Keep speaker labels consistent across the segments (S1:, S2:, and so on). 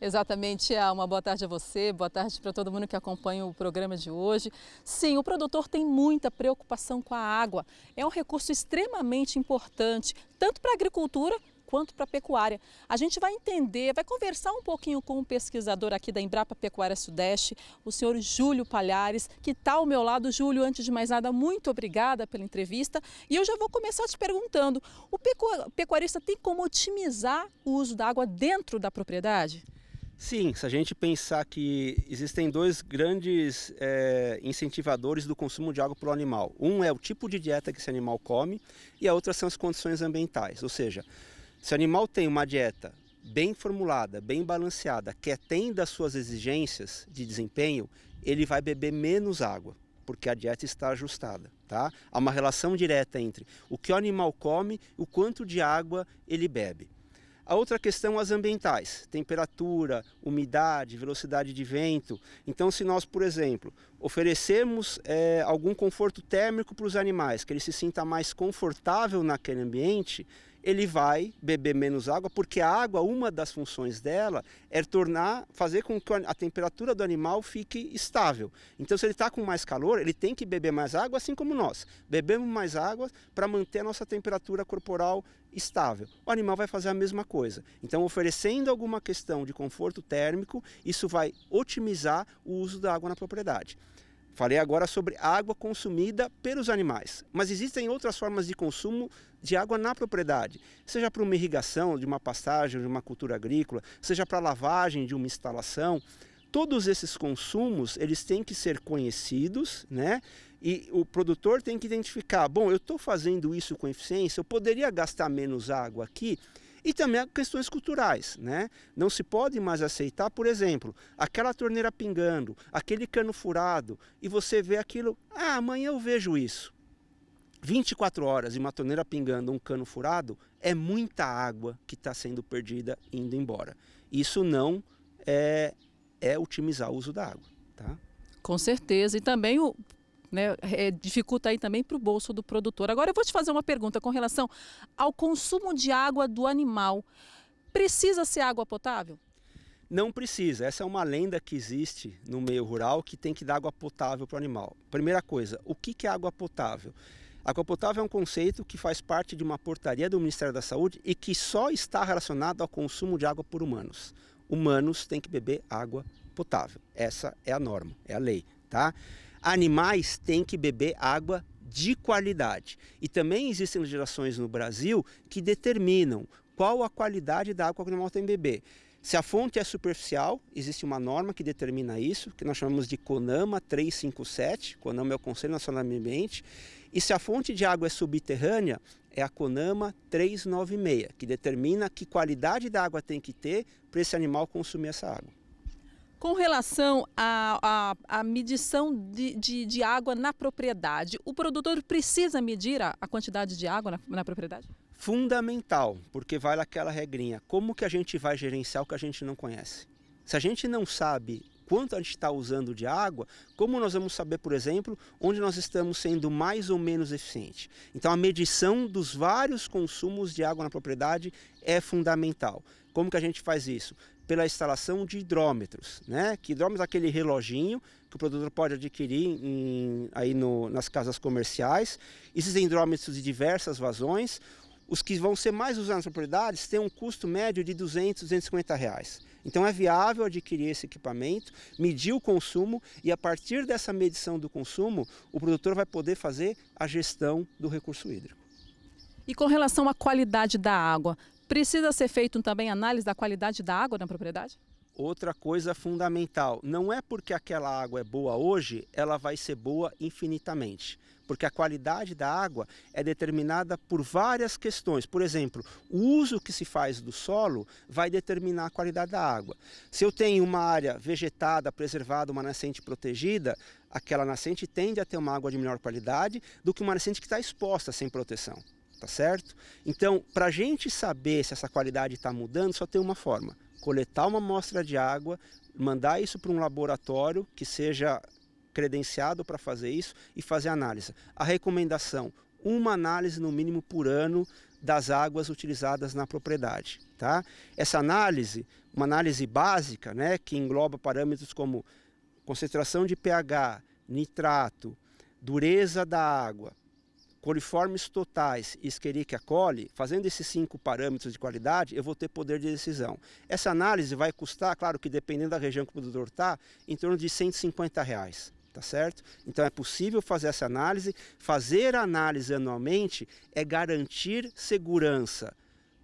S1: Exatamente, Alma. Boa tarde a você, boa tarde para todo mundo que acompanha o programa de hoje. Sim, o produtor tem muita preocupação com a água. É um recurso extremamente importante, tanto para a agricultura quanto para a pecuária. A gente vai entender, vai conversar um pouquinho com um pesquisador aqui da Embrapa Pecuária Sudeste, o senhor Júlio Palhares, que está ao meu lado. Júlio, antes de mais nada, muito obrigada pela entrevista. E eu já vou começar te perguntando: o pecuarista tem como otimizar o uso da água dentro da propriedade?
S2: Sim, se a gente pensar que existem dois grandes é, incentivadores do consumo de água para o animal. Um é o tipo de dieta que esse animal come e a outra são as condições ambientais. Ou seja, se o animal tem uma dieta bem formulada, bem balanceada, que atenda às suas exigências de desempenho, ele vai beber menos água, porque a dieta está ajustada. Tá? Há uma relação direta entre o que o animal come e o quanto de água ele bebe. A outra questão as ambientais, temperatura, umidade, velocidade de vento. Então, se nós, por exemplo, oferecermos é, algum conforto térmico para os animais, que ele se sinta mais confortável naquele ambiente, ele vai beber menos água, porque a água, uma das funções dela é tornar, fazer com que a temperatura do animal fique estável. Então, se ele está com mais calor, ele tem que beber mais água, assim como nós. Bebemos mais água para manter a nossa temperatura corporal estável. O animal vai fazer a mesma coisa. Então, oferecendo alguma questão de conforto térmico, isso vai otimizar o uso da água na propriedade. Falei agora sobre água consumida pelos animais, mas existem outras formas de consumo de água na propriedade, seja para uma irrigação de uma pastagem, de uma cultura agrícola, seja para lavagem de uma instalação. Todos esses consumos, eles têm que ser conhecidos, né? E o produtor tem que identificar, bom, eu estou fazendo isso com eficiência, eu poderia gastar menos água aqui, e também questões culturais, né? Não se pode mais aceitar, por exemplo, aquela torneira pingando, aquele cano furado, e você vê aquilo, ah, amanhã eu vejo isso. 24 horas e uma torneira pingando, um cano furado, é muita água que está sendo perdida indo embora. Isso não é, é otimizar o uso da água, tá?
S1: Com certeza. E também o né, é, dificulta aí também para o bolso do produtor. Agora eu vou te fazer uma pergunta com relação ao consumo de água do animal. Precisa ser água potável?
S2: Não precisa. Essa é uma lenda que existe no meio rural que tem que dar água potável para o animal. Primeira coisa, o que, que é água potável? Água potável é um conceito que faz parte de uma portaria do Ministério da Saúde e que só está relacionado ao consumo de água por humanos. Humanos têm que beber água potável. Essa é a norma, é a lei, tá? animais têm que beber água de qualidade. E também existem legislações no Brasil que determinam qual a qualidade da água que o animal tem que beber. Se a fonte é superficial, existe uma norma que determina isso, que nós chamamos de CONAMA 357, CONAMA é o Conselho Nacional do Meio Ambiente, e se a fonte de água é subterrânea, é a CONAMA 396, que determina que qualidade da água tem que ter para esse animal consumir essa água.
S1: Com relação à, à, medição de, de, de, água na propriedade, o produtor precisa medir a, a quantidade de água na, na, propriedade?
S2: Fundamental, porque vai naquela regrinha. Como que a gente vai gerenciar o que a gente não conhece? Se a gente não sabe quanto a gente está usando de água, como nós vamos saber, por exemplo, onde nós estamos sendo mais ou menos eficiente. Então a medição dos vários consumos de água na propriedade é fundamental. Como que a gente faz isso? Pela instalação de hidrômetros, né? Que hidrômetro é aquele reloginho que o produtor pode adquirir em, aí no, nas casas comerciais. Esses hidrômetros de diversas vazões. Os que vão ser mais usados nas propriedades têm um custo médio de 200, 250 reais. Então é viável adquirir esse equipamento, medir o consumo e a partir dessa medição do consumo, o produtor vai poder fazer a gestão do recurso hídrico.
S1: E com relação à qualidade da água, precisa ser feito também análise da qualidade da água na propriedade?
S2: Outra coisa fundamental, não é porque aquela água é boa hoje, ela vai ser boa infinitamente porque a qualidade da água é determinada por várias questões. Por exemplo, o uso que se faz do solo vai determinar a qualidade da água. Se eu tenho uma área vegetada, preservada, uma nascente protegida, aquela nascente tende a ter uma água de melhor qualidade do que uma nascente que está exposta sem proteção tá certo? Então, para a gente saber se essa qualidade está mudando, só tem uma forma: coletar uma amostra de água, mandar isso para um laboratório que seja credenciado para fazer isso e fazer análise. A recomendação, uma análise no mínimo por ano das águas utilizadas na propriedade. Tá? Essa análise, uma análise básica, né, que engloba parâmetros como concentração de pH, nitrato, dureza da água, coliformes totais e Escherichia coli, fazendo esses cinco parâmetros de qualidade, eu vou ter poder de decisão. Essa análise vai custar, claro que dependendo da região que o produtor está, em torno de 150 reais tá certo? Então é possível fazer essa análise. Fazer análise anualmente é garantir segurança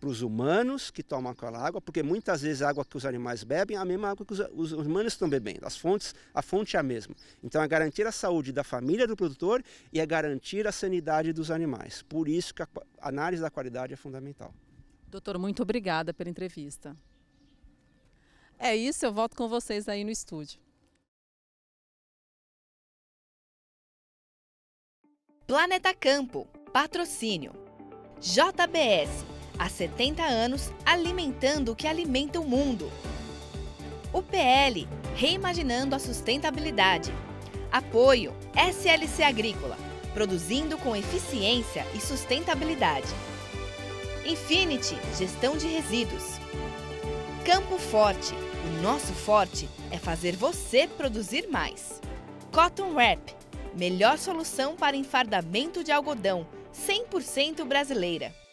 S2: para os humanos que tomam aquela água, porque muitas vezes a água que os animais bebem é a mesma água que os, os humanos estão bebendo. As fontes, a fonte é a mesma. Então é garantir a saúde da família do produtor e é garantir a sanidade dos animais. Por isso que a análise da qualidade é fundamental.
S1: Doutor, muito obrigada pela entrevista. É isso, eu volto com vocês aí no estúdio. Planeta Campo, patrocínio. JBS, há 70 anos alimentando o que alimenta o mundo. UPL, reimaginando a sustentabilidade. Apoio SLC Agrícola, produzindo com eficiência e sustentabilidade. Infinity, gestão de resíduos. Campo Forte, o nosso forte é fazer você produzir mais. Cotton Wrap, Melhor solução para enfardamento de algodão, 100% brasileira.